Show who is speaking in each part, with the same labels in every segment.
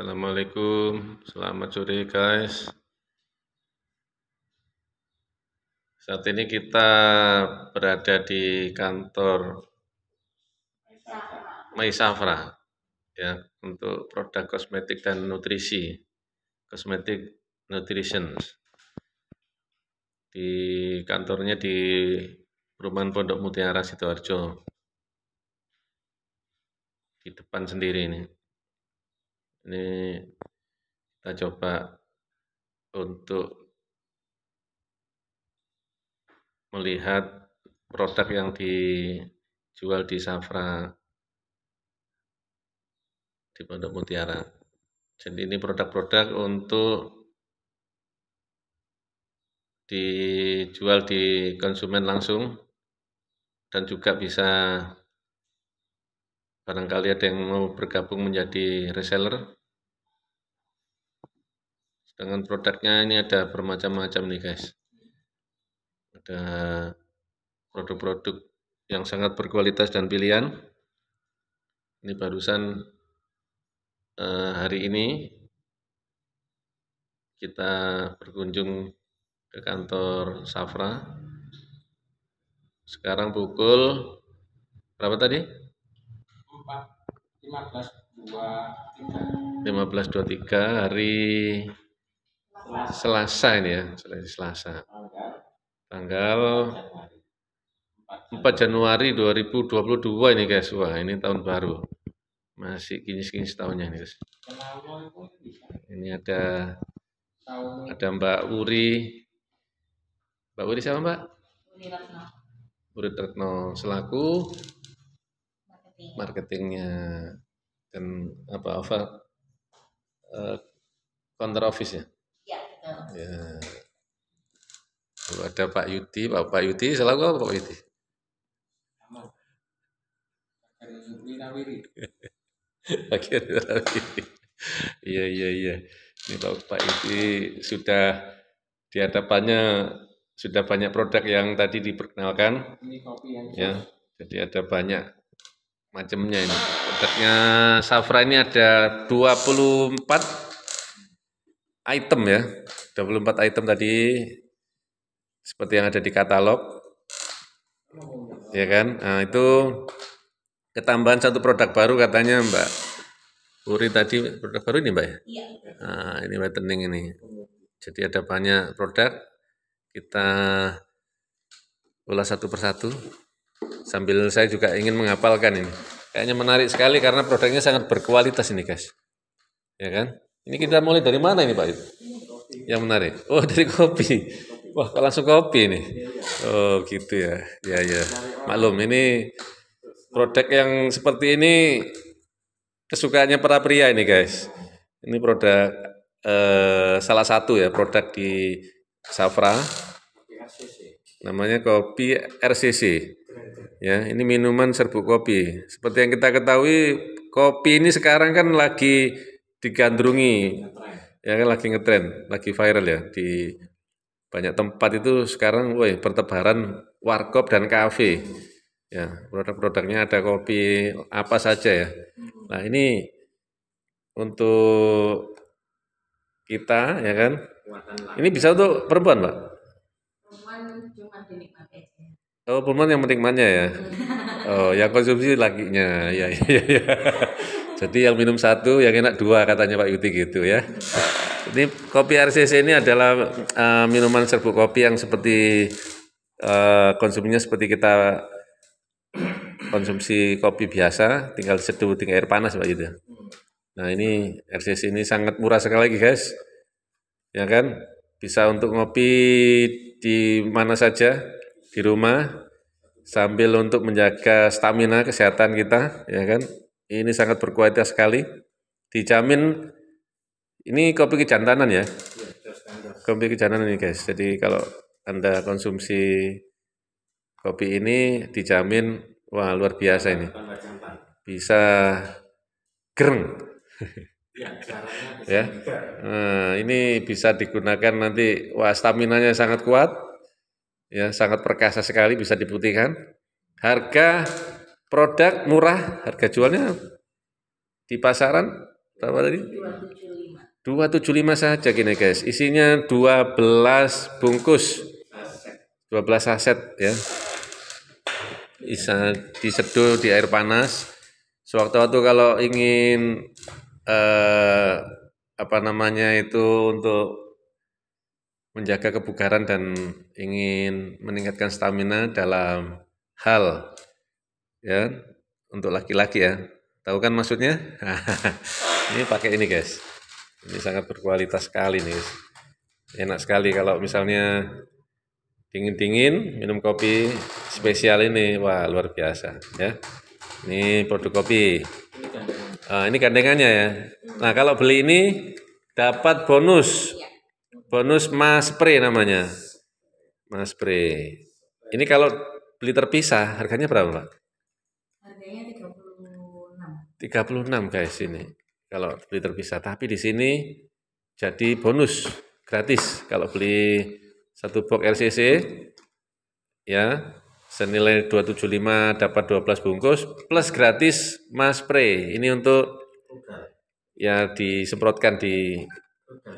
Speaker 1: Assalamualaikum, selamat sore guys. Saat ini kita berada di kantor Maisafra ya untuk produk kosmetik dan nutrisi, kosmetik nutrition. Di kantornya di Perumahan Pondok Mutiara Sidoarjo. Di depan sendiri ini ini kita coba untuk melihat produk yang dijual di Safra di Pondok Mutiara. Jadi ini produk-produk untuk dijual di konsumen langsung dan juga bisa barangkali ada yang mau bergabung menjadi reseller dengan produknya ini ada bermacam-macam nih guys ada produk-produk yang sangat berkualitas dan pilihan ini barusan eh, hari ini kita berkunjung ke kantor Safra sekarang pukul berapa tadi? 1523 tiga hari Selasa ini ya, Selasa. Tanggal 4 Januari 2022 ini guys, wah ini tahun baru. Masih kinis-kinis tahunnya ini guys. Ini ada ada Mbak uri Mbak uri siapa Mbak? uri Retno selaku marketingnya dan apa apa uh, counter office ya? Iya, ya. Kalau ada Pak Yudi, Pak, Pak Yudi, salah gua Pak Yudi. Iya iya iya. Ini Pak Pak Yudi sudah di hadapannya sudah banyak produk yang tadi diperkenalkan. Ini kopi yang ya. Jadi ada banyak macamnya ini. Produknya Safra ini ada 24 item ya. 24 item tadi seperti yang ada di katalog. Ya kan? Nah, itu ketambahan satu produk baru katanya Mbak Uri tadi produk baru ini Mbak ya? Iya. Nah, ini whitening ini. Jadi ada banyak produk kita ulas satu persatu. Sambil saya juga ingin menghafalkan ini. Kayaknya menarik sekali karena produknya sangat berkualitas ini guys. Ya kan? Ini kita mulai dari mana ini Pak? Yang menarik. Oh dari kopi. Wah kok langsung kopi nih. Oh gitu ya. Ya ya. Maklum ini produk yang seperti ini kesukaannya para pria ini guys. Ini produk eh, salah satu ya produk di Safra namanya kopi RCC Ya, ini minuman serbuk kopi. Seperti yang kita ketahui, kopi ini sekarang kan lagi digandrungi. Ya kan lagi ngetren, lagi viral ya di banyak tempat itu sekarang woi pertebaran warkop dan kafe. Ya, produk-produknya ada kopi apa saja ya. Nah, ini untuk kita ya kan. Ini bisa untuk perempuan, Pak. Oh, pemen yang menikmatnya ya. Oh, yang konsumsi lakinya. Ya, ya, ya. Jadi yang minum satu, yang enak dua katanya Pak Yuti gitu ya. Ini kopi RCC ini adalah uh, minuman serbuk kopi yang seperti uh, eh, konsumsinya seperti kita konsumsi kopi biasa, tinggal seduh dengan air panas Pak Yuti. Nah ini RCC ini sangat murah sekali lagi guys. Ya kan? Bisa untuk ngopi di mana saja, di rumah sambil untuk menjaga stamina kesehatan kita, ya kan? Ini sangat berkualitas sekali. Dijamin ini kopi kejantanan ya. Kopi kejantanan ini guys. Jadi kalau Anda konsumsi kopi ini dijamin wah luar biasa ini. Bisa gereng. ya. ya. Nah, ini bisa digunakan nanti wah stamina nya sangat kuat ya sangat perkasa sekali bisa dibuktikan. Harga produk murah, harga jualnya di pasaran berapa tadi? 275 saja gini guys. Isinya 12 bungkus. 12 aset ya. Bisa diseduh di air panas. Sewaktu-waktu kalau ingin eh, apa namanya itu untuk menjaga kebugaran dan ingin meningkatkan stamina dalam hal ya untuk laki-laki ya tahu kan maksudnya ini pakai ini guys ini sangat berkualitas sekali nih guys. enak sekali kalau misalnya dingin-dingin minum kopi spesial ini wah luar biasa ya ini produk kopi ini ah, gandengannya ya nah kalau beli ini dapat bonus Bonus maspre namanya. Maspre. Ini kalau beli terpisah harganya berapa, Pak? Harganya 36. 36 guys ini. Kalau beli terpisah, tapi di sini jadi bonus gratis kalau beli satu box RCC ya senilai 275 dapat 12 bungkus plus gratis maspre ini untuk ya disemprotkan di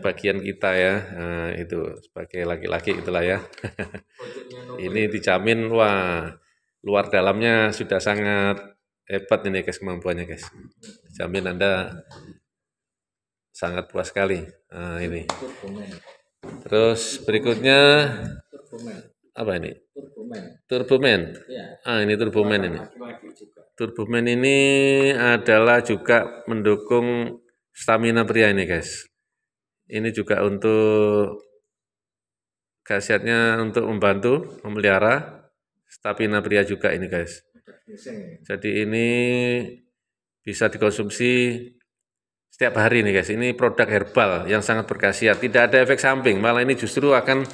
Speaker 1: bagian kita ya nah, itu sebagai laki-laki itulah ya ini dijamin wah luar dalamnya sudah sangat hebat ini guys kemampuannya guys jamin anda sangat puas sekali nah, ini terus berikutnya apa ini turbomen ah ini turbomen ini turbomen ini adalah juga mendukung stamina pria ini guys ini juga untuk khasiatnya untuk membantu memelihara stamina pria juga ini guys. Jadi ini bisa dikonsumsi setiap hari nih guys. Ini produk herbal yang sangat berkhasiat. Tidak ada efek samping, malah ini justru akan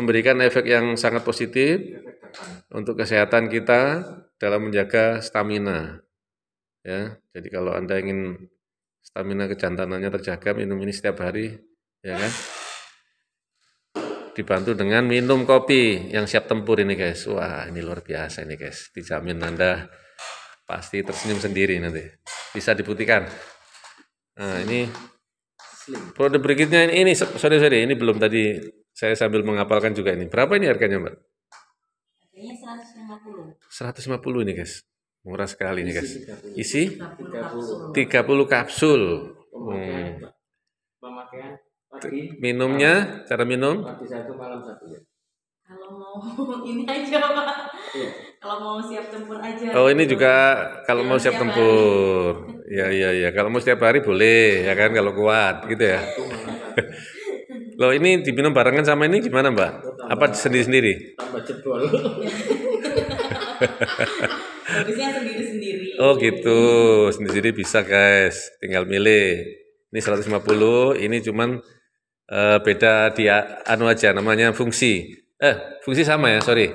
Speaker 1: memberikan efek yang sangat positif untuk kesehatan kita dalam menjaga stamina. Ya, jadi kalau Anda ingin stamina kejantanannya terjaga minum ini setiap hari ya kan dibantu dengan minum kopi yang siap tempur ini guys wah ini luar biasa ini guys dijamin anda pasti tersenyum sendiri nanti bisa dibuktikan nah ini produk berikutnya ini, ini sorry sorry ini belum tadi saya sambil mengapalkan juga ini berapa ini harganya mbak? Harganya 150 150 ini guys Murah sekali nih guys. Isi 30, puluh kapsul. Hmm. Minumnya cara minum? Ya. Kalau mau ini aja iya. Kalau mau siap tempur aja. Oh, ini juga kalau mau siap tempur. ya ya ya. Kalau mau setiap hari boleh ya kan kalau kuat gitu ya. Loh ini diminum barengan sama ini gimana Mbak? Apa sendiri-sendiri? Tambah jebol.
Speaker 2: sendiri oh
Speaker 1: gitu sendiri-sendiri bisa guys tinggal milih ini 150 ini cuman uh, beda di anu aja namanya fungsi eh fungsi sama ya sorry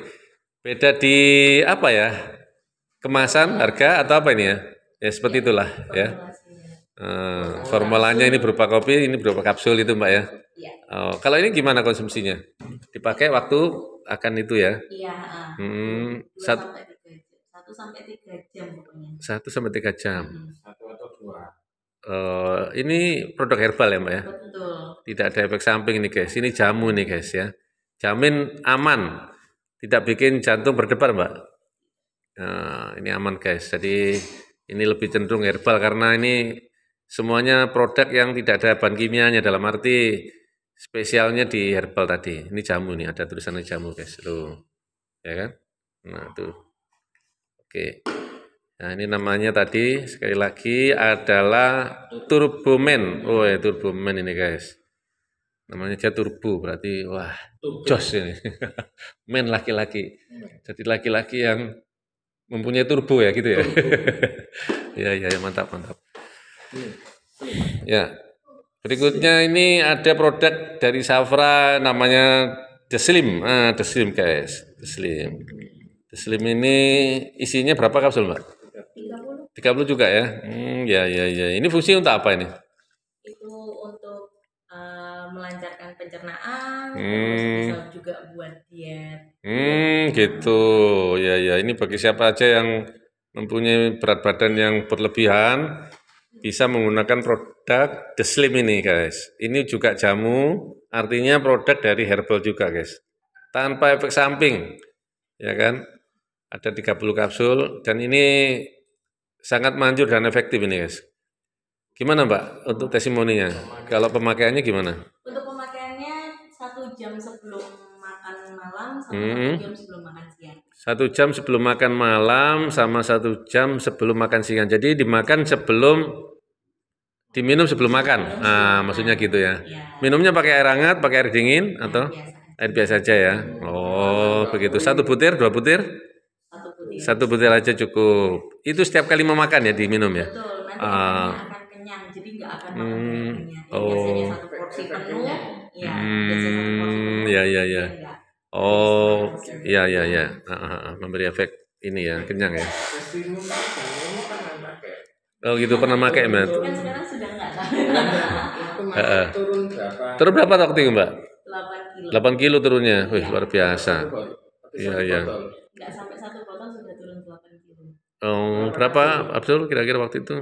Speaker 1: beda di apa ya kemasan harga atau apa ini ya ya seperti ya, itulah ya Uh, formulanya ini berupa kopi, ini berupa kapsul itu mbak ya. Iya. Oh, kalau ini gimana konsumsinya? Dipakai waktu akan itu ya? Iya. Ah. Hmm, sat, satu sampai tiga jam pokoknya. 1 sampai tiga jam. Hmm. Satu atau dua. Uh, ini produk herbal ya, Mbak ya? Betul. Tidak ada efek samping nih, guys. Ini jamu nih, guys ya. Jamin aman. Tidak bikin jantung berdebar, Mbak. Nah, ini aman, guys. Jadi ini lebih cenderung herbal karena ini semuanya produk yang tidak ada bahan kimianya dalam arti spesialnya di herbal tadi. Ini jamu nih, ada tulisannya jamu, guys. lo. Ya kan? Nah, tuh. Oke. Nah, ini namanya tadi sekali lagi adalah turbomen. Oh, ya turbomen ini, guys. Namanya dia turbo, berarti wah, jos ini. Men laki-laki. Jadi laki-laki yang mempunyai turbo ya gitu ya. ya, ya, ya, mantap, mantap. Iya. Ya. Berikutnya ini ada produk dari Safra namanya The Slim. Ah, The Slim, guys. The Slim. Teslim ini isinya berapa kapsul, Mbak? 30. 30 juga ya? Hmm, ya, ya, ya. Ini fungsi untuk apa ini? Itu untuk uh, melancarkan pencernaan, hmm. bisa juga buat diet. Hmm, gitu. Ya, ya. Ini bagi siapa aja yang mempunyai berat badan yang berlebihan, bisa menggunakan produk The Slim ini guys. Ini juga jamu, artinya produk dari herbal juga guys. Tanpa efek samping, ya kan? Ada 30 kapsul dan ini sangat manjur dan efektif ini guys. Gimana Mbak untuk testimoninya? Kalau pemakaiannya gimana? Untuk pemakaiannya satu jam sebelum makan malam sama hmm. satu jam sebelum makan siang. Satu jam sebelum makan malam sama satu jam sebelum makan siang. Jadi dimakan sebelum diminum sebelum makan. Ah, maksudnya gitu ya. Iya. Minumnya pakai air hangat, pakai air dingin atau air biasa aja ya. Iya. Oh, begitu. Satu butir, dua butir? butir. Iya. Satu butir aja cukup. Itu setiap kali memakan ya diminum ya. Betul. Nanti ah. akan kenyang, jadi nggak akan makan hmm, Oh. Ya, biasanya satu hmm, porsi penuh. Ya. Hmm, Ya ya ya. Oh, ya, ya, ya. Ah, ah, memberi efek ini ya, kenyang ya. Oh gitu pernah pakai mbak. Kan Turun berapa? Turun berapa waktu mbak? 8 kilo. 8 kilo turunnya, wih iya. luar biasa. Iya iya. Enggak sampai satu Oh, berapa Abdul kira-kira waktu itu?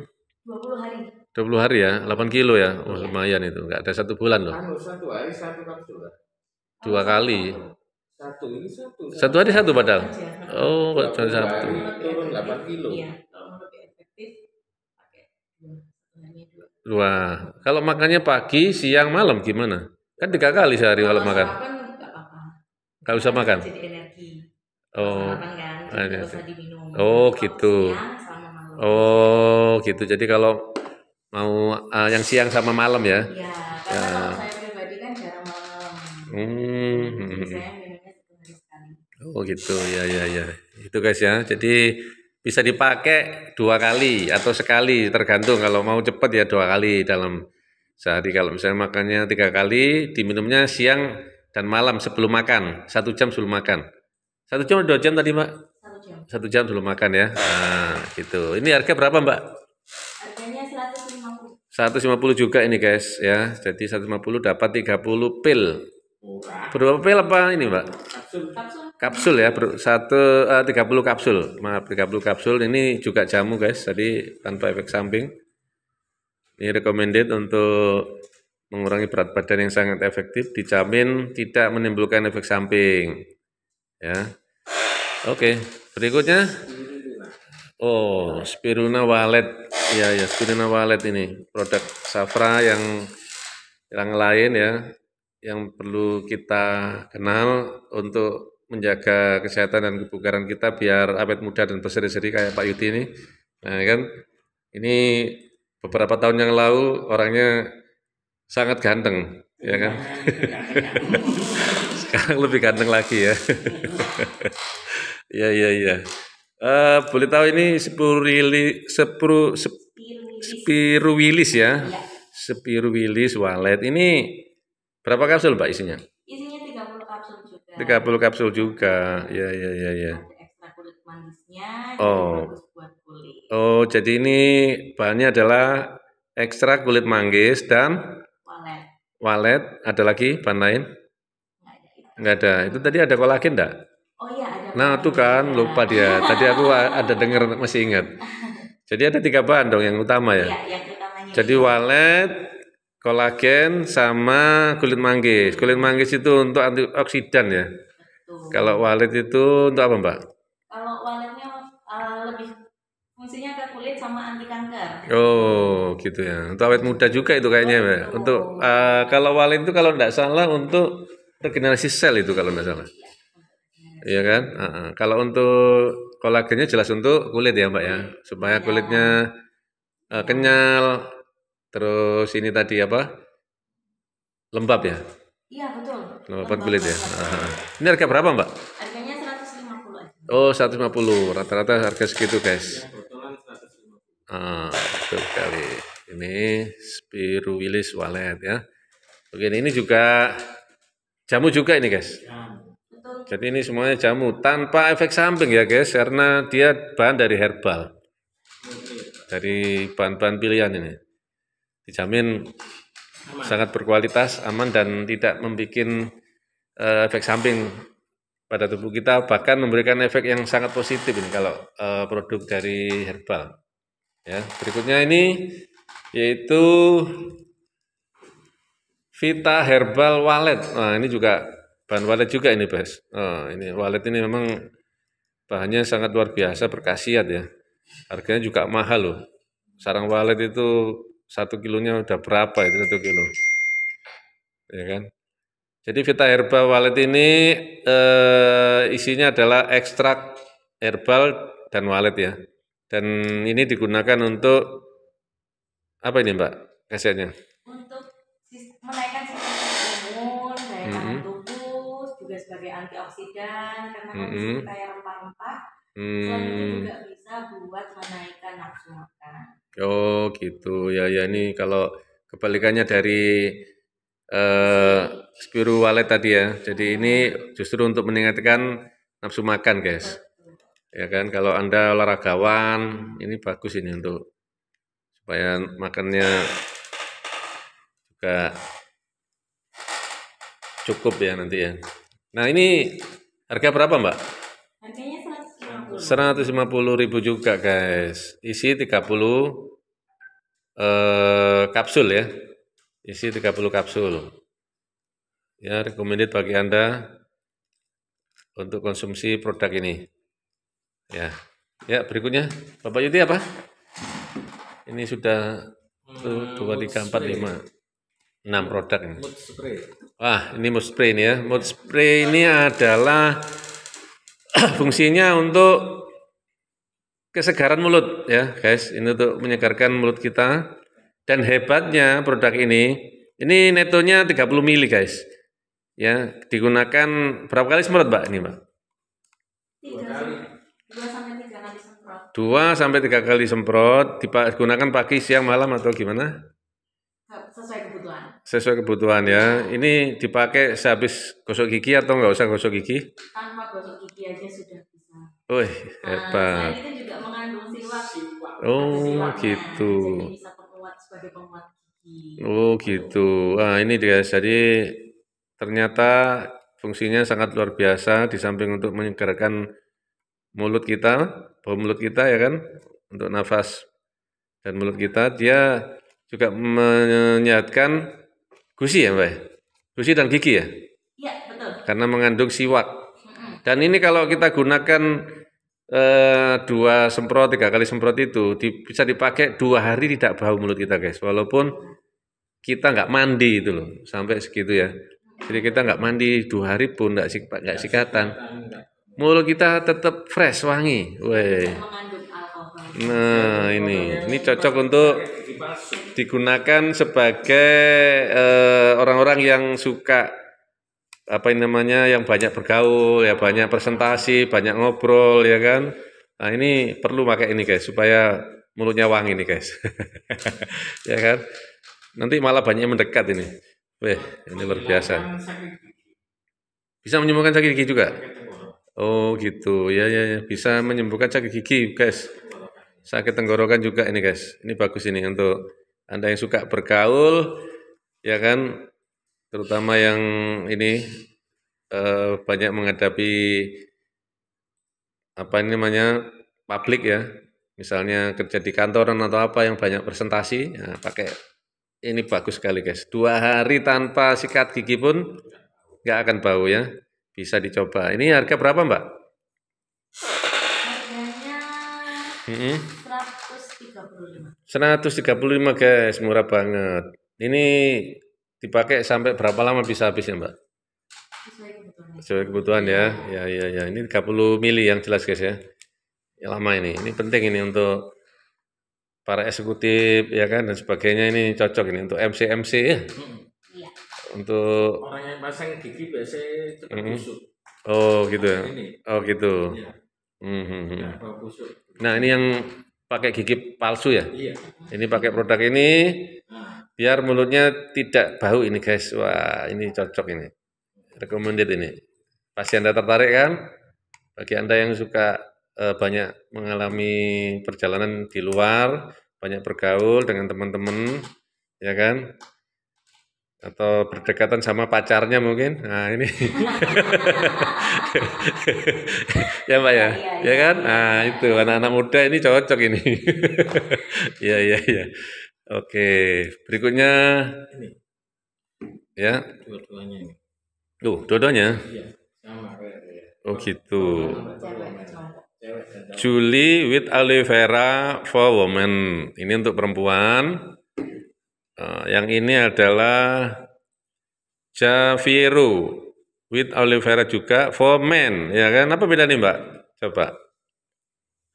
Speaker 1: 20 hari. 20 hari ya, 8 kilo ya. Oh, lumayan itu. nggak ada satu bulan loh. Anu, satu hari satu kapsul. Dua kali. Satu ini satu. Satu hari satu padahal. Oh, cuma satu. Turun 8 kilo. Wah, iya, kalau makannya pagi, siang, malam gimana? Kan tiga kali sehari kalau makan. Kalau makan, nggak apa-apa. Nggak usah makan. Jadi energi oh kan, ada, oh gitu oh gitu jadi kalau mau uh, yang siang sama malam ya ya ya. kalau saya pribadi kan jarang malam hmm. oh gitu ya ya ya itu guys ya jadi bisa dipakai dua kali atau sekali tergantung kalau mau cepat ya dua kali dalam sehari kalau misalnya makannya tiga kali diminumnya siang dan malam sebelum makan satu jam sebelum makan satu jam atau dua jam tadi mbak? Satu jam. Satu jam belum makan ya. Nah, gitu. Ini harga berapa mbak? Harganya 150. 150 juga ini guys ya. Jadi 150 dapat 30 pil. Berapa pil apa ini mbak? Kapsul. Kapsul Kapsul ya. Satu eh, uh, 30 kapsul. Maaf 30 kapsul. Ini juga jamu guys. Jadi tanpa efek samping. Ini recommended untuk mengurangi berat badan yang sangat efektif. Dijamin tidak menimbulkan efek samping. Ya. Oke, okay. berikutnya. Oh, Spiruna Wallet. Ya, ya, Spiruna Wallet ini produk Safra yang yang lain ya yang perlu kita kenal untuk menjaga kesehatan dan kebugaran kita biar awet muda dan berseri-seri kayak Pak Yudi ini. Nah, kan ini beberapa tahun yang lalu orangnya sangat ganteng ya kan sekarang lebih ganteng lagi ya Iya, iya, iya. uh, boleh tahu ini spiruli sepru sep, spiruwilis ya iya. spiruwilis wallet ini berapa kapsul pak isinya isinya 30 kapsul juga 30 kapsul juga Iya, iya, ya ya, ya, ya. oh oh jadi ini bahannya adalah ekstrak kulit manggis dan Walet, ada lagi bahan lain? Enggak ada. Itu tadi ada kolagen enggak? Oh iya ada. Nah, itu kan lupa dia. Tadi aku ada dengar masih ingat. Jadi ada tiga bahan dong yang utama ya. Iya, yang utamanya. Jadi walet, kolagen sama kulit manggis. Kulit manggis itu untuk antioksidan ya. Kalau walet itu untuk apa, Mbak? Kalau walet fungsinya ke kulit sama anti kanker. Oh, gitu ya. Untuk awet muda juga itu kayaknya, Mbak. Oh, untuk uh, kalau walin itu kalau tidak salah untuk regenerasi sel itu kalau tidak salah. Iya, iya kan? Uh -uh. Kalau untuk kolagennya jelas untuk kulit ya, Mbak ya. Supaya iya. kulitnya uh, kenyal. Terus ini tadi apa? Lembab ya? Iya, betul. lembab kulit ya. Uh Ini harga berapa, Mbak? Harganya 150 aja. Oh, 150. Rata-rata harga segitu, guys. Iya, Ah, betul sekali. Ini spiruilis walet ya. Oke ini juga jamu juga ini guys. Jadi ini semuanya jamu tanpa efek samping ya guys karena dia bahan dari herbal. Dari bahan-bahan pilihan ini. Dijamin aman. sangat berkualitas, aman dan tidak membuat uh, efek samping pada tubuh kita bahkan memberikan efek yang sangat positif ini kalau uh, produk dari herbal. Ya, berikutnya ini yaitu Vita Herbal Wallet. Nah, ini juga bahan wallet juga ini, Bes. Nah, ini wallet ini memang bahannya sangat luar biasa, berkhasiat ya. Harganya juga mahal loh. Sarang wallet itu satu kilonya udah berapa itu satu kilo. Ya kan? Jadi Vita Herbal Wallet ini eh, isinya adalah ekstrak herbal dan wallet ya. Dan ini digunakan untuk apa ini Mbak kasihannya? Untuk menaikkan sistem imun, daya tahan mm -hmm. tubuh, juga sebagai antioksidan karena kan mm -hmm. kaya rempah-rempah. Hmm. Selain itu juga bisa buat menaikkan nafsu makan. Oh gitu ya ya ini kalau kebalikannya dari eh, walet tadi ya. Jadi ini iya. justru untuk meningkatkan nafsu makan guys. Ya kan kalau Anda olahragawan, ini bagus ini untuk supaya makannya juga cukup ya nanti ya. Nah, ini harga berapa, Mbak? Harganya lima puluh ribu juga, guys. Isi 30 eh, kapsul ya. Isi 30 kapsul. Ya, recommended bagi Anda untuk konsumsi produk ini. Ya. Ya, berikutnya Bapak Yudi apa? Ini sudah hmm, dua tiga empat lima enam produk ini. Wah, ini mood spray ini ya. Mood spray ini adalah fungsinya untuk kesegaran mulut ya, guys. Ini untuk menyegarkan mulut kita. Dan hebatnya produk ini, ini netonya 30 mili, guys. Ya, digunakan berapa kali semprot, Pak? Ini, Pak. Dua sampai tiga kali semprot digunakan pagi, siang, malam atau gimana? Sesuai kebutuhan. Sesuai kebutuhan ya. Ini dipakai sehabis gosok gigi atau nggak usah gosok gigi? Tanpa gosok gigi aja sudah bisa. Wih, nah, hebat. ini kan juga mengandung siwak. Oh, siwaknya. gitu. Jadi bisa penguat sebagai penguat gigi. Oh, gitu. Ah, ini dia. Jadi ternyata fungsinya sangat luar biasa di samping untuk menyegarkan mulut kita, bau mulut kita ya kan untuk nafas. Dan mulut kita dia juga menyehatkan gusi ya Mbak? Ya? Gusi dan gigi ya? Iya, betul. Karena mengandung siwak. Dan ini kalau kita gunakan eh, dua semprot, tiga kali semprot itu di, bisa dipakai dua hari tidak bau mulut kita guys. Walaupun kita nggak mandi itu loh, sampai segitu ya. Jadi kita nggak mandi dua hari pun nggak nggak sikatan mulut kita tetap fresh wangi. Weh. Nah ini ini cocok untuk digunakan sebagai orang eh, orang-orang yang suka apa ini namanya yang banyak bergaul ya banyak presentasi banyak ngobrol ya kan nah ini perlu pakai ini guys supaya mulutnya wangi nih guys ya kan nanti malah banyak mendekat ini Weh, ini luar biasa bisa menyembuhkan sakit gigi juga Oh gitu, ya ya ya bisa menyembuhkan sakit gigi, guys. Sakit tenggorokan juga ini, guys. Ini bagus ini untuk anda yang suka bergaul, ya kan, terutama yang ini eh, banyak menghadapi apa ini namanya publik ya, misalnya kerja di kantoran atau apa yang banyak presentasi, ya, pakai ini bagus sekali guys. Dua hari tanpa sikat gigi pun nggak akan bau ya. Bisa dicoba. Ini harga berapa, Mbak? Harganya hmm. 135. 135, guys. Murah banget. Ini dipakai sampai berapa lama bisa habis ya, Mbak? Sesuai kebutuhan. Sesuai kebutuhan ya. Ya, ya, ya. Ini 30 mili yang jelas, guys ya. Ya lama ini. Ini penting ini untuk para eksekutif ya kan dan sebagainya ini cocok ini untuk MC MC ya. Hmm untuk orang yang pasang gigi biasanya cepat busuk. Oh gitu. Ya? Oh gitu. Iya. Hmm, hmm, hmm. Nah, ini yang pakai gigi palsu ya? Iya. Ini pakai produk ini nah. biar mulutnya tidak bau ini guys. Wah ini cocok ini. Recommended ini. Pasti anda tertarik kan? Bagi anda yang suka eh, banyak mengalami perjalanan di luar, banyak bergaul dengan teman-teman, ya kan? atau berdekatan sama pacarnya mungkin nah ini ya mbak ya? Iya, iya, ya, ya ya kan nah itu anak-anak muda ini cocok ini ya ya ya oke berikutnya ini. ya tuh dua iya,
Speaker 2: oh gitu
Speaker 1: Juli with aloe vera for women ini untuk perempuan Eh, yang ini adalah Javiru with aloe vera juga for men, ya kan? Apa beda nih Mbak? Coba.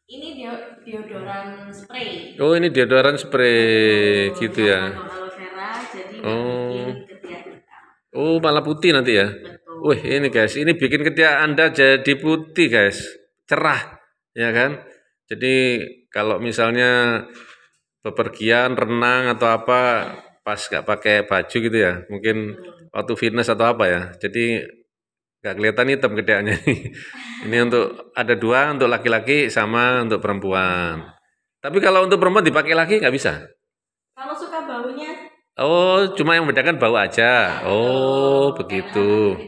Speaker 1: Ini dia deodoran spray. Oh, ini deodoran spray oh, gitu ya. vera jadi oh. Oh, malah putih nanti ya. Betul. Wih, ini guys, ini bikin ketiak Anda jadi putih, guys. Cerah, ya kan? Jadi kalau misalnya bepergian renang atau apa pas nggak pakai baju gitu ya mungkin waktu fitness atau apa ya jadi nggak kelihatan hitam gedeannya ini untuk ada dua untuk laki-laki sama untuk perempuan tapi kalau untuk perempuan dipakai lagi nggak bisa kalau suka baunya oh cuma yang bedakan bau aja oh begitu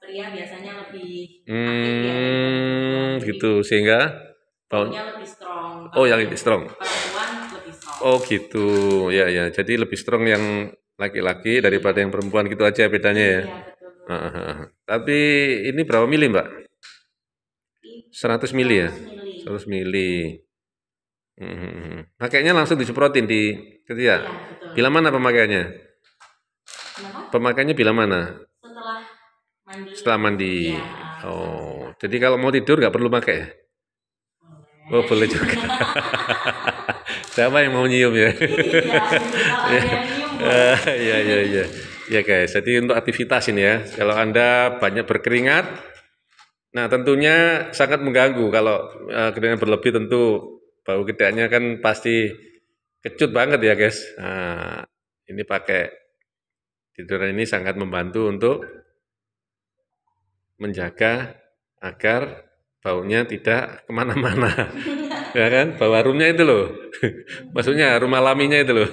Speaker 1: pria biasanya lebih ya, hmm, gitu sehingga baunya lebih strong oh yang lebih strong Oh gitu, ya ya. Jadi lebih strong yang laki-laki daripada yang perempuan gitu aja bedanya ya. Iya, Tapi ini berapa mili mbak? 100 mili ya? 100 mili. Hmm. Pakainya hmm, hmm, hmm. nah, langsung disemprotin di ketiak. ya? Iya, bila mana pemakaiannya? Pemakaiannya bila mana? Ah? Setelah mandi. Setelah mandi. Ya. Oh, jadi kalau mau tidur nggak perlu pakai ya? Oh, boleh juga. Siapa yang mau nyium ya? Iya, eh, iya, iya. Ya guys, jadi untuk aktivitas ini ya, kalau Anda banyak berkeringat, nah tentunya sangat mengganggu kalau uh, eh, keringat berlebih tentu bau gedeannya kan pasti kecut banget ya guys. Nah, ini pakai tiduran ini sangat membantu untuk menjaga agar baunya tidak kemana-mana. ya kan bawa roomnya itu loh maksudnya rumah laminya itu loh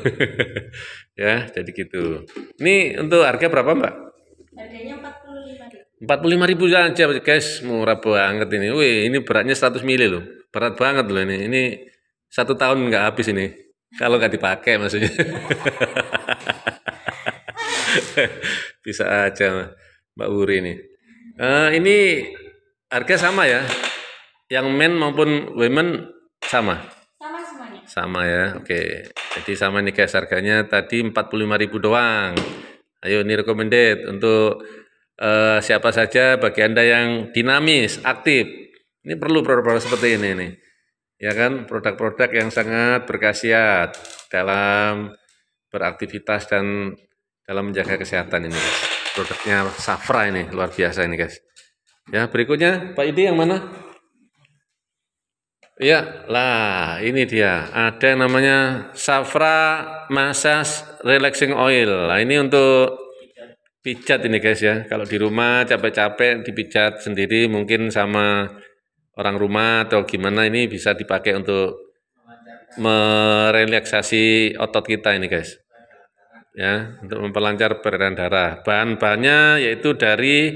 Speaker 1: ya jadi gitu ini untuk harga berapa mbak harganya empat puluh lima empat puluh lima ribu saja guys murah banget ini wih ini beratnya 100 mili loh berat banget loh ini ini satu tahun nggak habis ini kalau nggak dipakai maksudnya bisa aja Mbak Wuri ini uh, ini harga sama ya yang men maupun women sama? Sama semuanya. Sama ya, oke. Okay. Jadi sama nih guys, harganya tadi 45000 doang. Ayo ini recommended untuk uh, siapa saja bagi Anda yang dinamis, aktif. Ini perlu produk-produk seperti ini nih. Ya kan, produk-produk yang sangat berkhasiat dalam beraktivitas dan dalam menjaga kesehatan ini guys. Produknya Safra ini luar biasa ini guys. Ya, berikutnya Pak Idi yang mana? Iya, lah ini dia. Ada yang namanya Safra Massage Relaxing Oil. Nah, ini untuk pijat ini guys ya. Kalau di rumah capek-capek dipijat sendiri mungkin sama orang rumah atau gimana ini bisa dipakai untuk merelaksasi otot kita ini guys. Ya, untuk memperlancar peredaran darah. Bahan-bahannya yaitu dari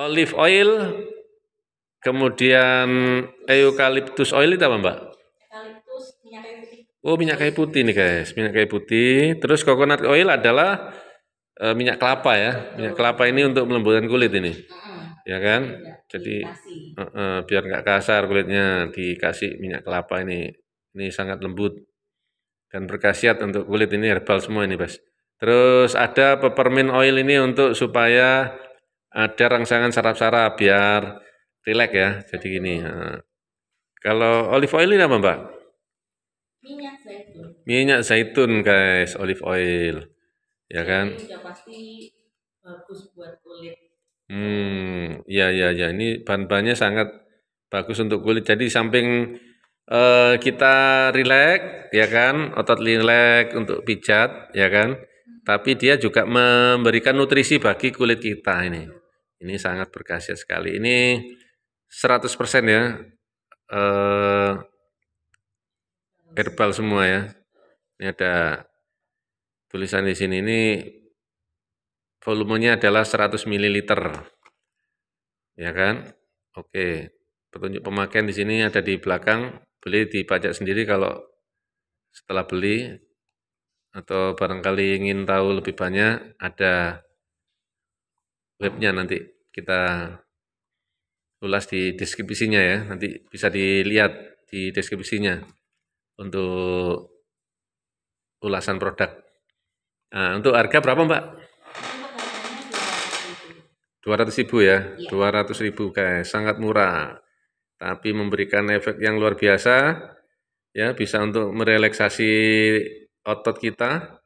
Speaker 1: olive oil, Kemudian eukaliptus oil itu apa mbak? Eukaliptus minyak kayu putih. Oh minyak kayu putih nih guys, minyak kayu putih. Terus coconut oil adalah e, minyak kelapa ya, minyak kelapa ini untuk melembutkan kulit ini, uh -uh. ya kan? Ya, Jadi uh -uh, biar nggak kasar kulitnya dikasih minyak kelapa ini, ini sangat lembut dan berkhasiat untuk kulit ini herbal semua ini bas. Terus ada peppermint oil ini untuk supaya ada rangsangan saraf-saraf biar Relax ya, jadi gini. Kalau olive oil ini apa mbak? Minyak zaitun. Minyak zaitun guys, olive oil. Ya kan? Ini sudah pasti bagus buat kulit. Hmm, ya ya ya. Ini bahan-bahannya sangat bagus untuk kulit. Jadi samping eh, kita rileks, ya kan, otot rileks untuk pijat, ya kan. Tapi dia juga memberikan nutrisi bagi kulit kita ini. Ini sangat berkhasiat sekali. Ini 100% ya. Eh herbal semua ya. Ini ada tulisan di sini ini volumenya adalah 100 ml. Ya kan? Oke. Petunjuk pemakaian di sini ada di belakang. Beli di pajak sendiri kalau setelah beli atau barangkali ingin tahu lebih banyak ada webnya nanti kita ulas di deskripsinya ya. Nanti bisa dilihat di deskripsinya untuk ulasan produk. Nah, untuk harga berapa Mbak? 200 ribu ya, 200.000 iya. 200 ribu guys, sangat murah. Tapi memberikan efek yang luar biasa, ya bisa untuk merelaksasi otot kita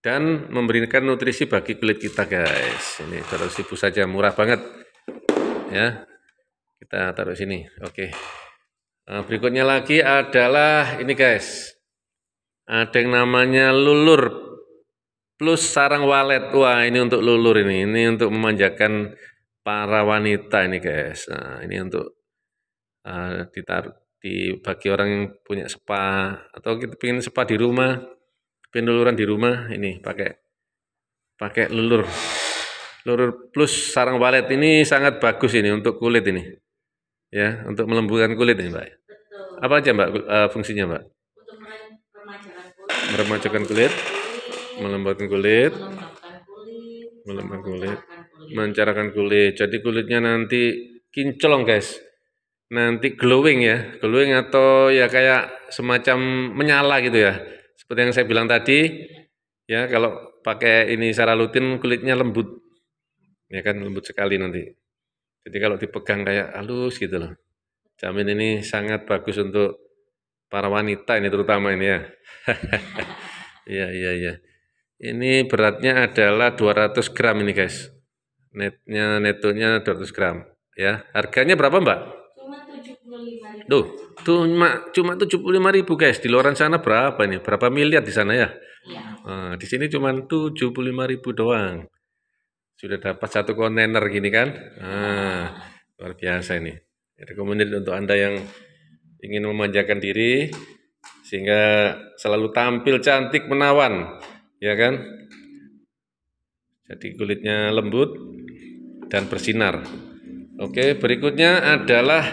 Speaker 1: dan memberikan nutrisi bagi kulit kita guys. Ini 200 ribu saja, murah banget. Ya, kita taruh sini. Oke. Okay. Nah, eh, berikutnya lagi adalah ini guys. Ada yang namanya lulur plus sarang walet. Wah, ini untuk lulur ini. Ini untuk memanjakan para wanita ini guys. Nah, ini untuk uh, ditaruh di bagi orang yang punya spa atau kita pingin spa di rumah, pingin luluran di rumah ini pakai pakai lulur. Lulur plus sarang walet ini sangat bagus ini untuk kulit ini ya untuk melembutkan kulit nih mbak. Apa aja mbak uh, fungsinya mbak? meremajakan kulit. melembutkan kulit, kulit melembabkan kulit, melembabkan kulit, mencerahkan kulit. Jadi kulitnya nanti kinclong guys, nanti glowing ya, glowing atau ya kayak semacam menyala gitu ya. Seperti yang saya bilang tadi, ya kalau pakai ini secara rutin kulitnya lembut, ya kan lembut sekali nanti. Jadi kalau dipegang kayak halus gitu loh. Jamin ini sangat bagus untuk para wanita ini terutama ini ya. Iya, iya, iya. Ini beratnya adalah 200 gram ini guys. Netnya, netonya 200 gram. Ya, harganya berapa mbak? Cuma 75 ribu. Duh, cuma, puluh 75 ribu guys. Di luar sana berapa ini? Berapa miliar di sana ya? Iya. Nah, di sini cuma tujuh puluh lima ribu doang. Sudah dapat satu kontainer gini kan? Ah, luar biasa ini. rekomendasi untuk Anda yang ingin memanjakan diri sehingga selalu tampil cantik menawan, ya kan? Jadi kulitnya lembut dan bersinar. Oke, berikutnya adalah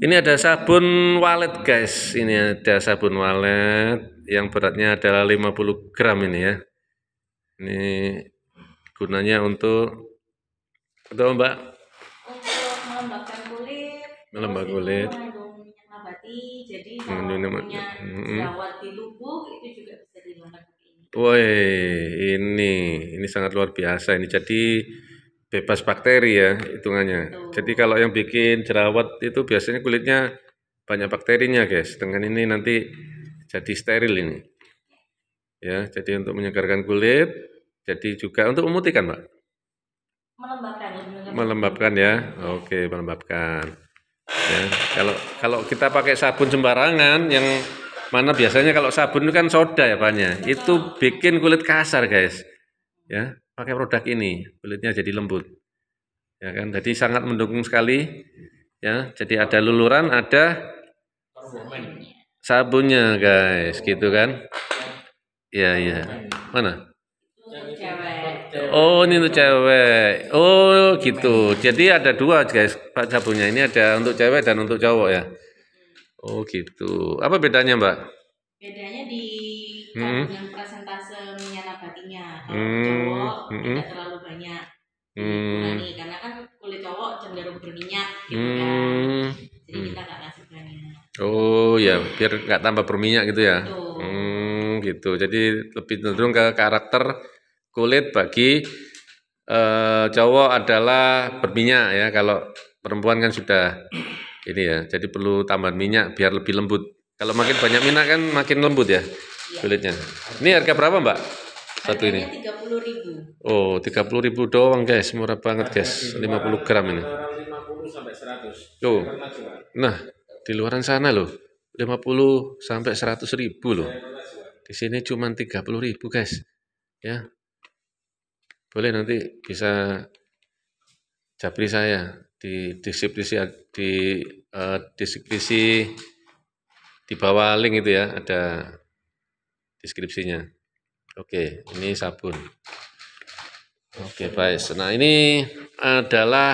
Speaker 1: ini ada sabun walet guys. Ini ada sabun walet yang beratnya adalah 50 gram ini ya. Ini gunanya untuk atau mbak untuk melembabkan kulit melembab kulit minyak nabati jadi kalau jerawat di tubuh itu juga bisa dilakukan Woi, ini ini sangat luar biasa ini. Jadi bebas bakteri ya hitungannya. Betul. Jadi kalau yang bikin jerawat itu biasanya kulitnya banyak bakterinya, guys. Dengan ini nanti jadi steril ini. Ya, jadi untuk menyegarkan kulit, jadi juga untuk memutihkan, Pak. Melembabkan. Ya, melembabkan ya. Oke, melembabkan. Ya, kalau kalau kita pakai sabun sembarangan yang mana biasanya kalau sabun itu kan soda ya banyak. Ya? Itu bikin kulit kasar, guys. Ya, pakai produk ini, kulitnya jadi lembut. Ya kan? Jadi sangat mendukung sekali. Ya, jadi ada luluran, ada sabunnya, guys, gitu kan? Iya, iya. Mana? Oh, ini untuk cewek. Oh, gitu. Jadi ada dua guys Pak sabunya. Ini ada untuk cewek dan untuk cowok ya. Oh, gitu. Apa bedanya, Mbak? Bedanya di hmm. yang persentase minyak nabatinya. Kalau hmm. cowok hmm. tidak terlalu banyak. Hmm. karena kan kulit cowok cenderung berminyak gitu hmm. kan. Jadi kita nggak kasih banyak. Oh, ya, biar nggak tambah berminyak gitu ya. Gitu. Hmm, gitu. Jadi lebih cenderung ke karakter kulit bagi e, cowok adalah berminyak ya kalau perempuan kan sudah ini ya jadi perlu tambahan minyak biar lebih lembut kalau makin banyak minyak kan makin lembut ya, iya. kulitnya ini harga berapa mbak satu ini tiga oh tiga puluh ribu doang guys murah banget guys lima puluh gram ini sampai seratus tuh nah di luaran sana loh 50 sampai 100 ribu loh iya, di sini cuma 30 ribu guys ya boleh nanti bisa japri saya di deskripsi di uh, deskripsi di bawah link itu ya ada deskripsinya. Oke, ini sabun. Oke, baik. Nah, ini adalah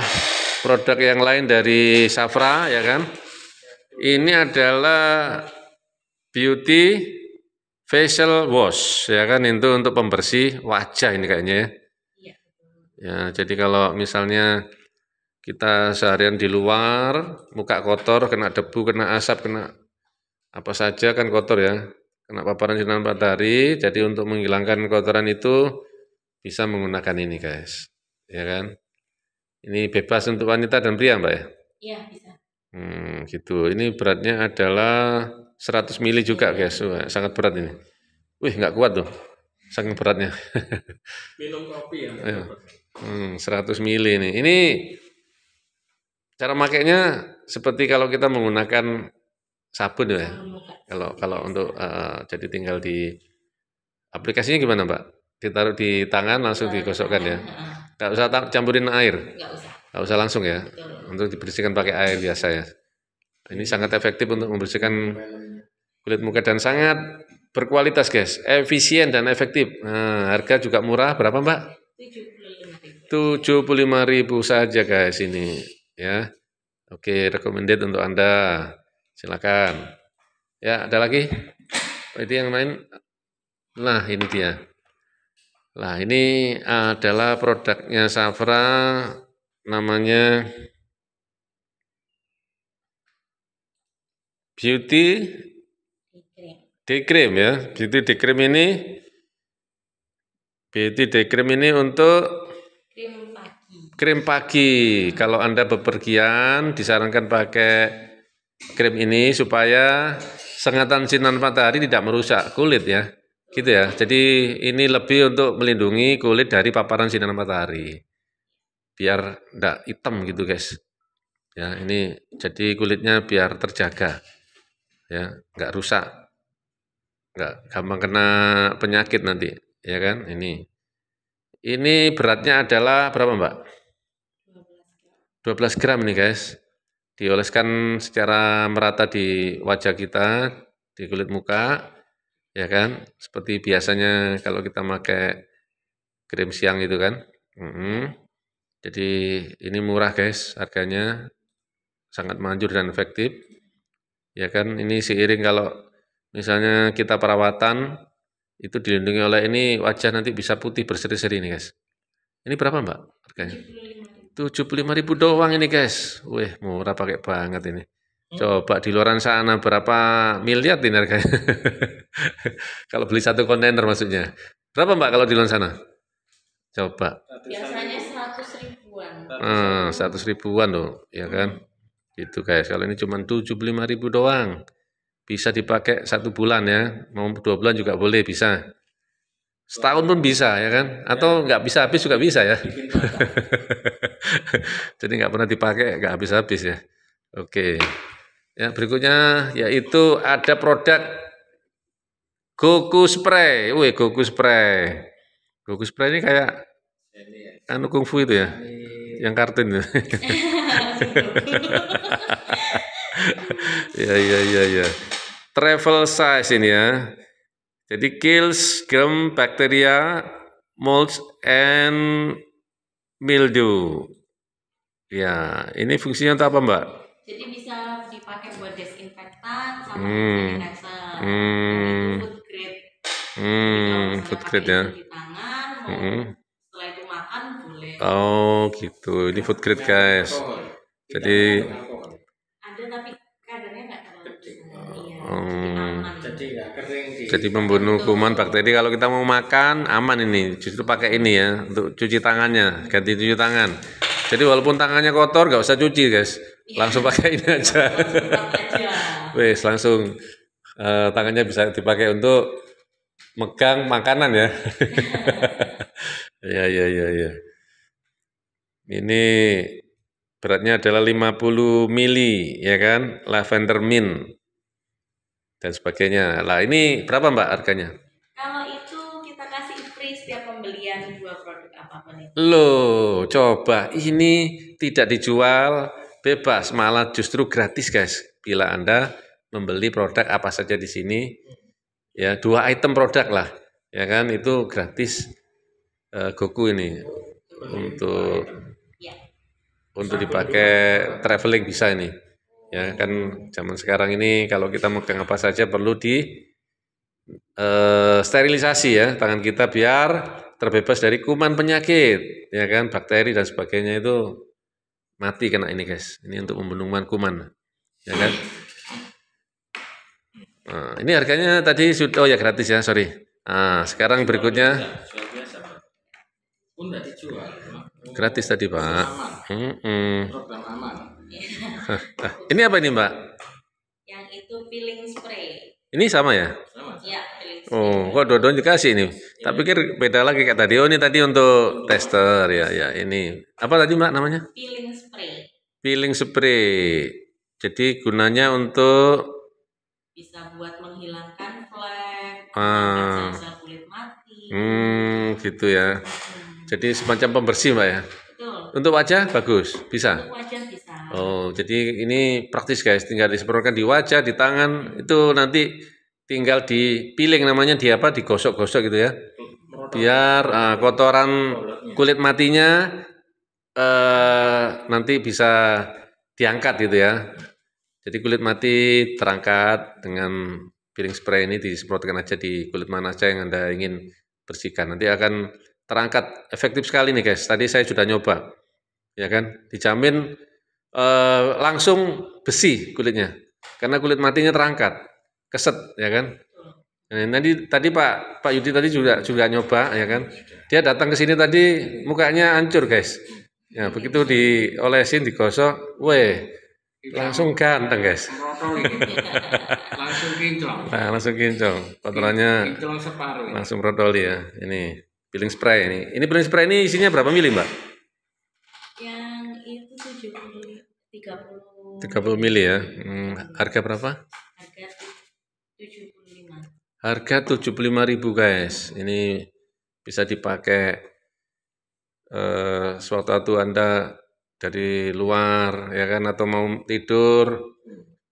Speaker 1: produk yang lain dari Safra ya kan. Ini adalah beauty facial wash ya kan itu untuk pembersih wajah ini kayaknya ya. Ya, jadi kalau misalnya kita seharian di luar, muka kotor, kena debu, kena asap, kena apa saja kan kotor ya. Kena paparan sinar matahari, jadi untuk menghilangkan kotoran itu bisa menggunakan ini guys. Ya kan? Ini bebas untuk wanita dan pria mbak ya? Iya bisa. Hmm, gitu. Ini beratnya adalah 100 mili juga iya. guys. sangat berat ini. Wih nggak kuat tuh. Sangat beratnya. Minum kopi ya. Ayo. Iya. Hmm, 100 mili ini. Ini cara makainya seperti kalau kita menggunakan sabun ya. Kalau kalau untuk uh, jadi tinggal di aplikasinya gimana, pak? Ditaruh di tangan langsung digosokkan ya. Enggak usah campurin air. Enggak usah. usah langsung ya. Untuk dibersihkan pakai air biasa ya. Ini iya. sangat efektif untuk membersihkan kulit muka dan sangat berkualitas, guys. Efisien dan efektif. Nah, harga juga murah, berapa, Mbak? ribu saja guys ini ya. Oke, recommended untuk Anda. Silakan. Ya, ada lagi? Itu yang lain. Nah, ini dia. Nah, ini adalah produknya Safra namanya Beauty Day Cream ya. Beauty Day Cream ini Beauty Day Cream ini untuk Krim pagi, kalau Anda bepergian disarankan pakai krim ini supaya sengatan sinar matahari tidak merusak kulit ya. Gitu ya. Jadi ini lebih untuk melindungi kulit dari paparan sinar matahari. Biar tidak hitam gitu guys. Ya, ini jadi kulitnya biar terjaga. Ya, nggak rusak. Nggak gampang kena penyakit nanti, ya kan? Ini. Ini beratnya adalah berapa, Mbak? 12 gram nih guys. Dioleskan secara merata di wajah kita, di kulit muka, ya kan? Seperti biasanya kalau kita pakai krim siang itu kan. Mm -hmm. Jadi ini murah guys, harganya sangat manjur dan efektif. Ya kan, ini seiring kalau misalnya kita perawatan itu dilindungi oleh ini wajah nanti bisa putih berseri-seri ini guys. Ini berapa mbak harganya? ribu doang ini guys. Wih, murah pakai banget ini. Hmm. Coba di luar sana berapa miliar ini harganya? kalau beli satu kontainer maksudnya. Berapa Mbak kalau di luar sana? Coba. Biasanya 100 ribuan. Hmm, ah, 100 ribuan loh, ya kan? Gitu guys. Kalau ini cuma 75 ribu doang. Bisa dipakai satu bulan ya. Mau dua bulan juga boleh, bisa setahun pun bisa ya kan atau ya. nggak bisa habis juga bisa ya Jadi nggak pernah dipakai, nggak habis-habis ya. Oke. Ya, berikutnya yaitu ada produk Goku Spray. Wih, Goku Spray. Goku Spray ini kayak anu kungfu itu ya. Yang kartun ya. ya, ya, ya, ya. Travel size ini ya. Jadi kills germ, bakteria, molds and mildew. Ya, ini fungsinya untuk apa, Mbak? Jadi bisa dipakai buat desinfektan, sama hmm. sanitizer. Hmm. food grade. Hmm, Jadi, food grade ya. Di tangan, mm -hmm. setelah itu makan boleh. Oh, gitu. Ini food grade, guys. Jadi ada tapi kadarnya nggak Hmm. Jadi nggak kering. Di... Jadi membunuh kuman bakteri. Kalau kita mau makan aman ini, justru pakai ini ya untuk cuci tangannya, ganti cuci tangan. Jadi walaupun tangannya kotor gak usah cuci guys, iya. langsung pakai ini iya, aja. Wes langsung uh, tangannya bisa dipakai untuk megang makanan ya. ya ya ya ya. Ini beratnya adalah 50 mili ya kan, lavender mint dan sebagainya. Lah ini berapa Mbak harganya? Kalau itu kita kasih free setiap pembelian dua produk apapun itu. Loh, coba ini tidak dijual bebas, malah justru gratis guys. Bila Anda membeli produk apa saja di sini, ya dua item produk lah, ya kan itu gratis uh, Goku ini untuk iya. untuk dipakai traveling bisa ini ya kan zaman sekarang ini kalau kita megang apa saja perlu di eh, sterilisasi ya tangan kita biar terbebas dari kuman penyakit ya kan bakteri dan sebagainya itu mati kena ini guys ini untuk membunuh kuman ya kan nah, ini harganya tadi sudah oh ya gratis ya sorry nah, sekarang berikutnya gratis tadi pak hmm -hmm ini apa ini mbak? Yang itu peeling spray. Ini sama ya? Sama. Ya, peeling spray. Oh, kok dua juga sih ini? Tapi Tak pikir beda lagi kayak tadi. Oh, ini tadi untuk tester ya, ya ini. Apa tadi mbak namanya? Peeling spray. Peeling spray. Jadi gunanya untuk bisa buat menghilangkan flek, ah. kulit mati. Hmm, gitu ya. Hmm. Jadi semacam pembersih mbak ya. Betul. Untuk wajah bagus, bisa. Untuk wajah Oh, jadi ini praktis guys, tinggal disemprotkan di wajah, di tangan, itu nanti tinggal dipiling namanya di apa, digosok-gosok gitu ya. Biar uh, kotoran kulit matinya uh, nanti bisa diangkat gitu ya. Jadi kulit mati terangkat dengan piring spray ini disemprotkan aja di kulit mana aja yang Anda ingin bersihkan. Nanti akan terangkat efektif sekali nih guys. Tadi saya sudah nyoba. Ya kan? Dijamin eh, langsung besi kulitnya karena kulit matinya terangkat keset ya kan Nah, nanti tadi Pak Pak Yudi tadi juga juga nyoba ya kan. Dia datang ke sini tadi mukanya hancur guys. Ya begitu diolesin digosok, weh langsung ganteng guys. langsung kinclong. Nah, langsung kinclong. Kotorannya langsung rotoli ya. Ini peeling spray ini. Ini peeling spray ini isinya berapa mili mbak? 30 30 mili ya. Hmm, harga berapa? Harga 75. Harga ribu guys. Ini bisa dipakai eh suatu waktu Anda dari luar ya kan atau mau tidur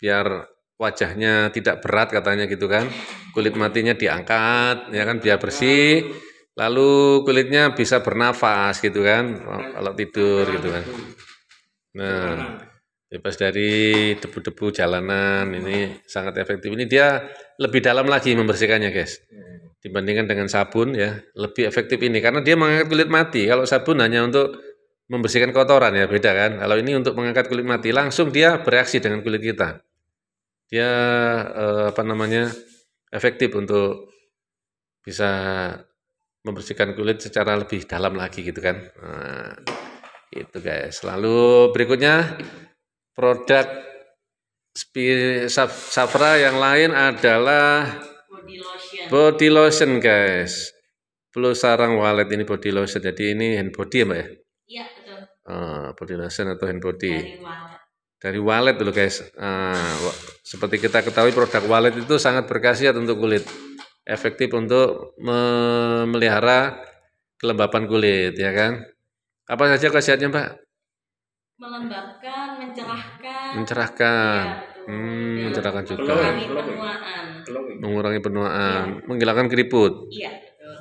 Speaker 1: biar wajahnya tidak berat katanya gitu kan. Kulit matinya diangkat ya kan biar bersih. Lalu kulitnya bisa bernafas gitu kan kalau tidur gitu kan. Nah, bebas dari debu-debu jalanan ini sangat efektif ini dia lebih dalam lagi membersihkannya guys dibandingkan dengan sabun ya lebih efektif ini karena dia mengangkat kulit mati kalau sabun hanya untuk membersihkan kotoran ya beda kan kalau ini untuk mengangkat kulit mati langsung dia bereaksi dengan kulit kita dia eh, apa namanya efektif untuk bisa membersihkan kulit secara lebih dalam lagi gitu kan nah, itu guys lalu berikutnya produk Safra yang lain adalah body lotion. Body lotion guys. Plus sarang walet ini body lotion. Jadi ini hand body ya mbak ya? Iya betul. Uh, body lotion atau hand body. Dari walet. Dari dulu guys. Uh, seperti kita ketahui produk walet itu sangat berkhasiat untuk kulit. Efektif untuk memelihara kelembapan kulit ya kan? Apa saja khasiatnya mbak? melembabkan, mencerahkan.
Speaker 2: Mencerahkan. Ya,
Speaker 1: hmm, Dan mencerahkan juga. Mengurangi ya? penuaan. Ya? Mengurangi penuaan, ya. menghilangkan keriput. Iya,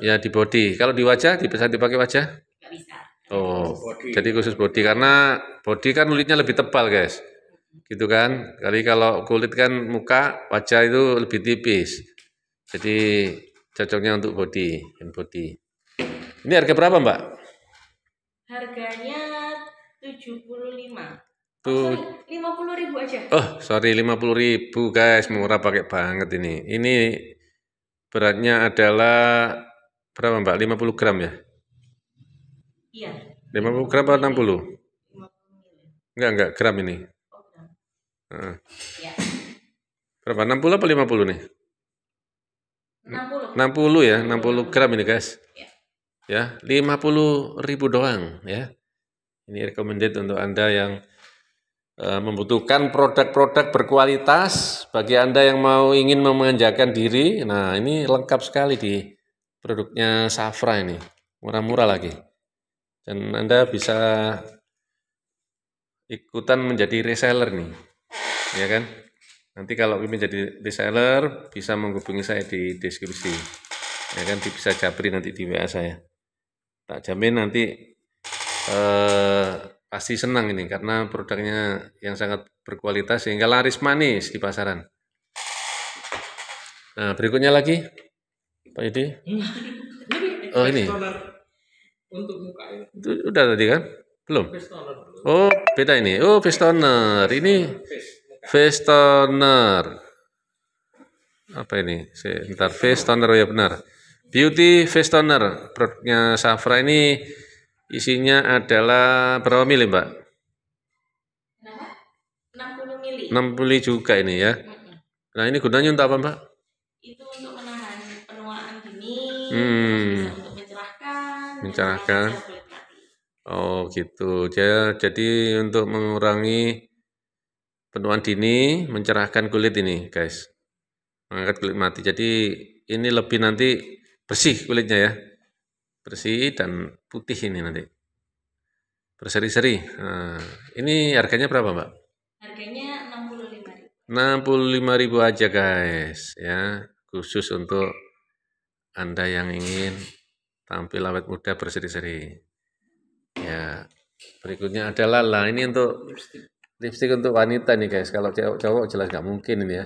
Speaker 1: Ya di body. Kalau di wajah, bisa dipakai wajah? bisa. Oh, body. jadi khusus body karena body kan kulitnya lebih tebal, guys. Gitu kan? Kali kalau kulit kan muka, wajah itu lebih tipis. Jadi cocoknya untuk body, body. Ini harga berapa, Mbak? Harganya 75. Tuh. Oh, lima puluh ribu aja. Oh, sorry, lima ribu guys, murah pakai banget ini. Ini beratnya adalah berapa mbak? 50 gram ya? Iya. 50 gram atau 60? 50. Enggak, enggak, gram ini. Oh, gram. Nah. Ya. Berapa? 60 atau 50 nih? 60. 60 ya, 60 gram ini guys. Iya. Ya. Ya, 50 ribu doang ya. Ini recommended untuk Anda yang eh, membutuhkan produk-produk berkualitas bagi Anda yang mau ingin memanjakan diri. Nah, ini lengkap sekali di produknya Safra ini. Murah-murah lagi. Dan Anda bisa ikutan menjadi reseller nih. Ya kan? Nanti kalau ingin jadi reseller bisa menghubungi saya di deskripsi. Ya kan bisa japri nanti di WA saya. Tak jamin nanti eh, pasti senang ini karena produknya yang sangat berkualitas sehingga laris manis di pasaran. Nah, berikutnya lagi Pak Yudi. Oh ini. Untuk muka ya. itu. Udah tadi kan? Belum. Oh, beda ini. Oh, face toner. Ini face toner. Apa ini? Sebentar, face toner oh ya benar. Beauty face toner. Produknya Safra ini Isinya adalah berapa mili, Mbak? 60 mili. 60 mili juga ini ya. Nah, ini gunanya untuk apa, Mbak? Itu untuk menahan penuaan dini, hmm. untuk mencerahkan, mencerahkan. Oh, gitu. Jadi untuk mengurangi penuaan dini, mencerahkan kulit ini, guys. Mengangkat kulit mati. Jadi ini lebih nanti bersih kulitnya ya bersih dan putih ini nanti berseri-seri. Nah, ini harganya berapa mbak? Harganya 65.000. 65.000 aja guys ya khusus untuk anda yang ingin tampil awet muda berseri-seri. Ya berikutnya ada lala ini untuk lipstick, untuk wanita nih guys. Kalau cowok jelas nggak mungkin ini ya.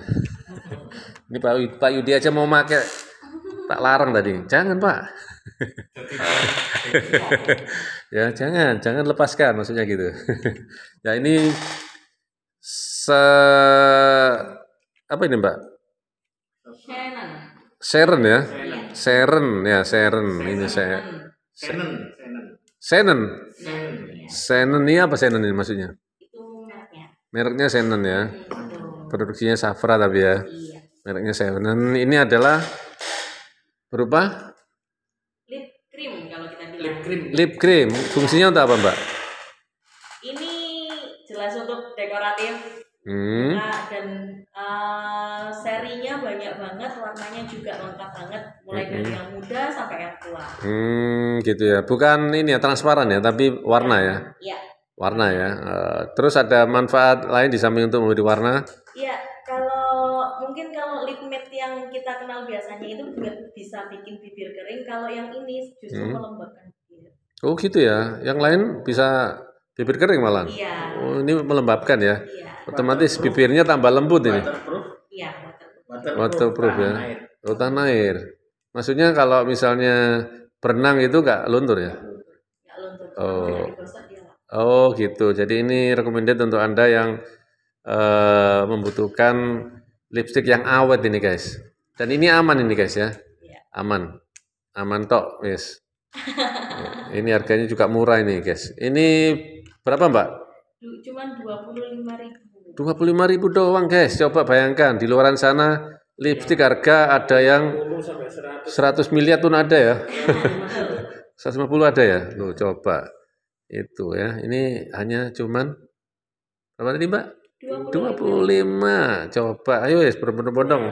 Speaker 1: ini Pak Yudi aja mau pakai tak larang tadi. Jangan Pak. ya jangan jangan lepaskan maksudnya gitu ya ini se apa ini mbak Sharon ya iya. Sharon ya Sharon ini saya Senen, Senen, Senen ini apa Senen ini maksudnya mereknya Senen ya iya, produksinya Safra tapi ya iya. mereknya Senen ini adalah berupa cream. Lip cream. Fungsinya untuk apa, Mbak? Ini jelas untuk dekoratif.
Speaker 2: Hmm. Nah,
Speaker 1: dan uh, serinya banyak banget, warnanya juga lengkap banget,
Speaker 2: mulai hmm. dari yang muda sampai
Speaker 1: yang tua. Hmm, gitu ya. Bukan ini ya transparan ya, tapi warna ya. Iya. Ya. Warna ya. Uh, terus ada manfaat lain di samping untuk memberi warna? Iya, kalau mungkin kalau lip matte yang kita kenal biasanya itu bisa bikin bibir kering, kalau yang ini justru hmm. melembabkan Oh gitu ya. Yang lain bisa bibir kering malah. Iya. Oh, ini melembabkan ya. Iya. Otomatis waterproof. bibirnya tambah lembut ini. Waterproof. Iya, waterproof. ya. Air. Oh, tanah air. Maksudnya kalau misalnya berenang itu nggak luntur ya? Nggak luntur. Oh. Oh gitu. Jadi ini recommended untuk anda yang uh, membutuhkan lipstick yang awet ini guys. Dan ini aman ini guys ya. Iya. Aman. Aman tok, yes ini harganya juga murah ini guys. Ini berapa mbak? Cuma 25 ribu. lima ribu doang guys. Coba bayangkan di luaran sana lipstik iya. harga ada yang 100 miliar pun ada ya. 150 iya, ada ya. Loh coba. Itu ya. Ini hanya cuman berapa tadi mbak? 25. 25. Coba ayo ya berbondong-bondong.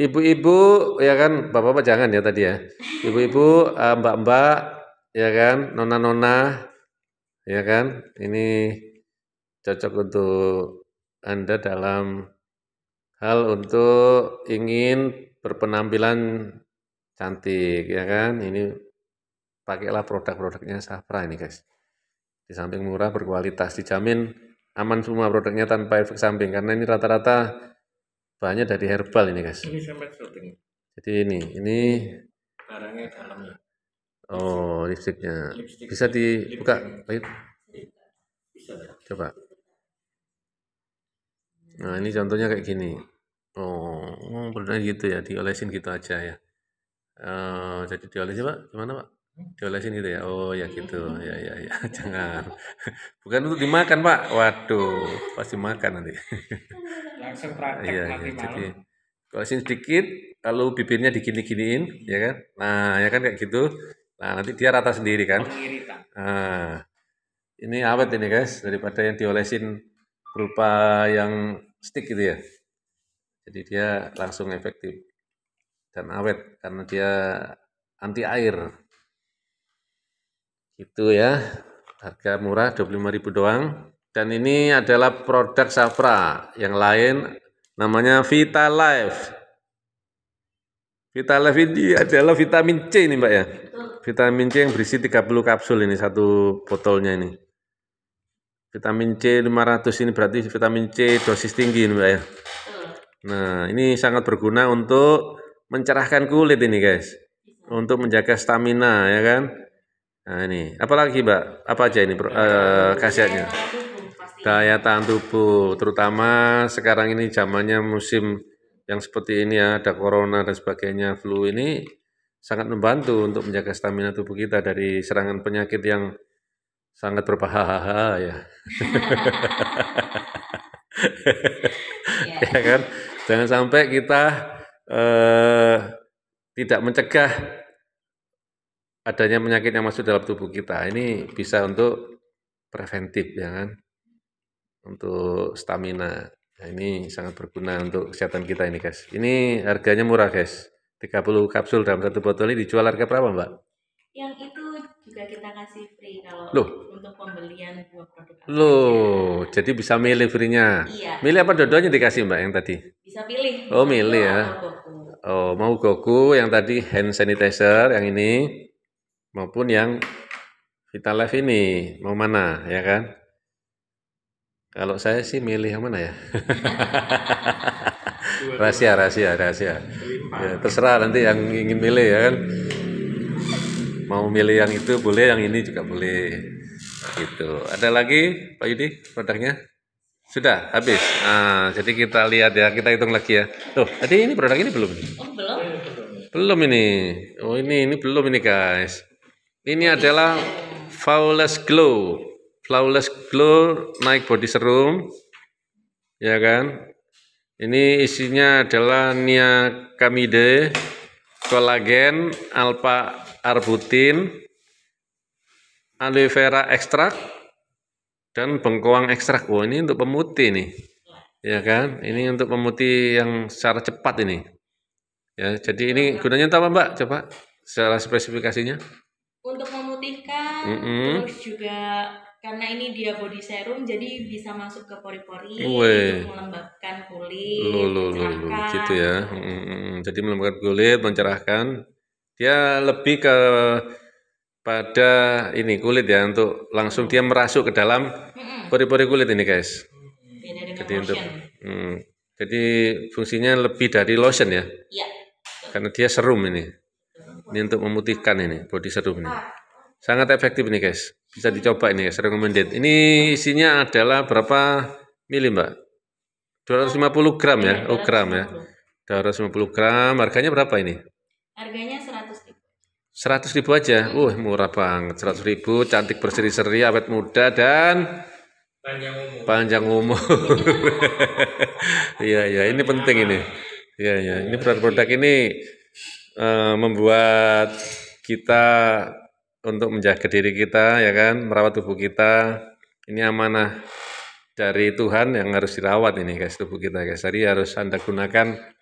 Speaker 1: Ibu-ibu ya kan, bapak-bapak jangan ya tadi ya. Ibu-ibu, eh, mbak-mbak ya kan, nona-nona ya kan. Ini cocok untuk Anda dalam hal untuk ingin berpenampilan cantik ya kan. Ini pakailah produk-produknya Safra ini guys. Di samping murah berkualitas dijamin aman semua produknya tanpa efek samping karena ini rata-rata bahannya dari herbal ini guys. Ini Jadi ini ini barangnya dalamnya. Oh, lipstiknya. Lipstick. Bisa dibuka, Baik. Bisa. Coba. Nah, ini contohnya kayak gini. Oh, oh benar oh, gitu ya, diolesin gitu aja ya. Uh, jadi diolesin, Pak. Gimana, Pak? Diolesin gitu ya. Oh ya gitu. Ya ya ya. Jangan. Bukan untuk dimakan pak. Waduh. Pasti makan nanti. Langsung praktek ya, nanti ya, Jadi, kalau sedikit, lalu bibirnya digini-giniin, ya kan? Nah, ya kan kayak gitu. Nah, nanti dia rata sendiri kan? Nah, ini awet ini guys, daripada yang diolesin berupa yang stick gitu ya. Jadi dia langsung efektif dan awet karena dia anti air. Gitu ya. Harga murah 25.000 doang. Dan ini adalah produk Safra. Yang lain namanya Vita Life. Vita Life ini adalah vitamin C ini Mbak ya. Vitamin C yang berisi 30 kapsul ini satu botolnya ini. Vitamin C 500 ini berarti vitamin C dosis tinggi ini Mbak ya. Nah, ini sangat berguna untuk mencerahkan kulit ini guys. Untuk menjaga stamina ya kan. Nah ini, apalagi Mbak? Apa aja ini uh, khasiatnya? Daya tahan tubuh, terutama sekarang ini zamannya musim yang seperti ini ya, ada corona dan sebagainya, flu ini sangat membantu untuk menjaga stamina tubuh kita dari serangan penyakit yang sangat berbahaya ya. ya kan? Jangan sampai kita uh, tidak mencegah adanya penyakit yang masuk dalam tubuh kita. Ini bisa untuk preventif, ya kan? Untuk stamina. Nah, ini sangat berguna untuk kesehatan kita ini, guys. Ini harganya murah, guys. 30 kapsul dalam satu botol ini dijual harga berapa, Mbak? Yang itu juga kita kasih free kalau Loh. untuk pembelian buah produk. Loh, ya. jadi bisa milih free-nya. Iya. Milih apa dodonya dikasih, Mbak, yang tadi? Bisa pilih. Oh, milih ya. Oh, mau Goku yang tadi hand sanitizer, yang ini maupun yang Vitalife ini mau mana ya kan? Kalau saya sih milih yang mana ya? rahasia, rahasia, rahasia. Ya, terserah nanti yang ingin milih ya kan. Mau milih yang itu boleh, yang ini juga boleh. Gitu. Ada lagi Pak Yudi produknya? Sudah habis. Nah, jadi kita lihat ya, kita hitung lagi ya. Tuh, tadi ini produk ini belum? Oh, belum. Belum ini. Oh ini ini belum ini guys ini adalah flawless glow flawless glow naik body serum ya kan ini isinya adalah niakamide kolagen alpha arbutin aloe vera ekstrak dan bengkoang ekstrak oh ini untuk pemutih nih ya kan ini untuk pemutih yang secara cepat ini ya jadi ini gunanya apa mbak coba secara spesifikasinya untuk memutihkan mm -hmm. terus juga karena ini dia body serum jadi bisa masuk ke pori-pori untuk melembabkan kulit lu, lu, lu, gitu ya mm jadi melembabkan kulit mencerahkan dia lebih ke pada ini kulit ya untuk langsung dia merasuk ke dalam pori-pori kulit ini guys jadi lotion. untuk mm, jadi fungsinya lebih dari lotion ya, ya. karena dia serum ini ini untuk memutihkan ini body serum ini. Sangat efektif ini guys. Bisa dicoba ini guys, recommended. Ini isinya adalah berapa mili mbak? 250 gram ya? Oh gram ya. 250 gram, harganya berapa ini? Harganya 100 ribu. 100 ribu aja? Wah uh, murah banget. 100 ribu, cantik berseri-seri, awet muda dan panjang umur. Panjang umur. Iya iya, ini penting ini. Iya iya, ini produk-produk ini Eh, membuat kita untuk menjaga diri kita ya kan, merawat tubuh kita. Ini amanah dari Tuhan yang harus dirawat ini guys tubuh kita guys. Jadi harus Anda gunakan